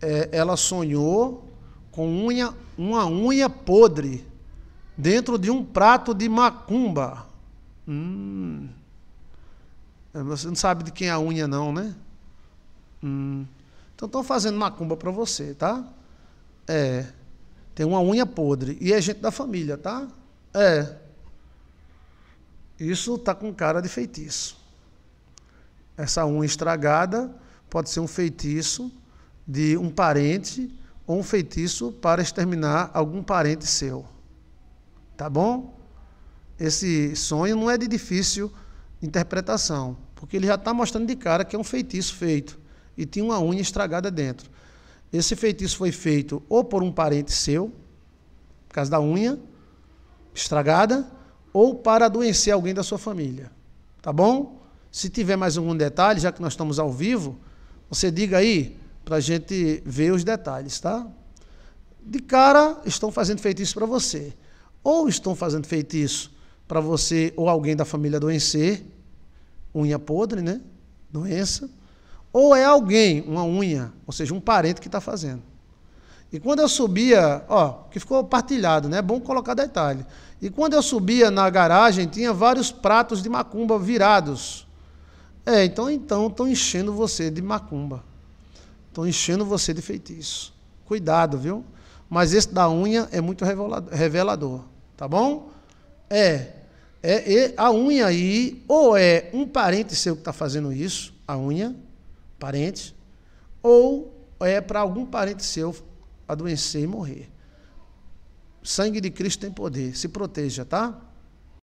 é, ela sonhou com unha, uma unha podre dentro de um prato de macumba. Hum. É, você não sabe de quem é a unha, não, né? Hum. Então estão fazendo macumba para você, tá? É. Tem uma unha podre. E é gente da família, tá? É. Isso tá com cara de feitiço. Essa unha estragada pode ser um feitiço de um parente ou um feitiço para exterminar algum parente seu. Tá bom? Esse sonho não é de difícil interpretação, porque ele já está mostrando de cara que é um feitiço feito e tinha uma unha estragada dentro. Esse feitiço foi feito ou por um parente seu, por causa da unha estragada, ou para adoecer alguém da sua família. Tá bom? Se tiver mais algum detalhe, já que nós estamos ao vivo, você diga aí, para a gente ver os detalhes, tá? De cara, estão fazendo feitiço para você. Ou estão fazendo feitiço para você ou alguém da família adoecer, unha podre, né? Doença. Ou é alguém, uma unha, ou seja, um parente que está fazendo. E quando eu subia, ó, que ficou partilhado, né? É bom colocar detalhe. E quando eu subia na garagem, tinha vários pratos de macumba virados. É, então então estão enchendo você de macumba. Estão enchendo você de feitiço. Cuidado, viu? Mas esse da unha é muito revelador, tá bom? É. É, é a unha aí, ou é um parente seu que está fazendo isso, a unha, parente, ou é para algum parente seu adoecer e morrer. Sangue de Cristo tem poder. Se proteja, tá?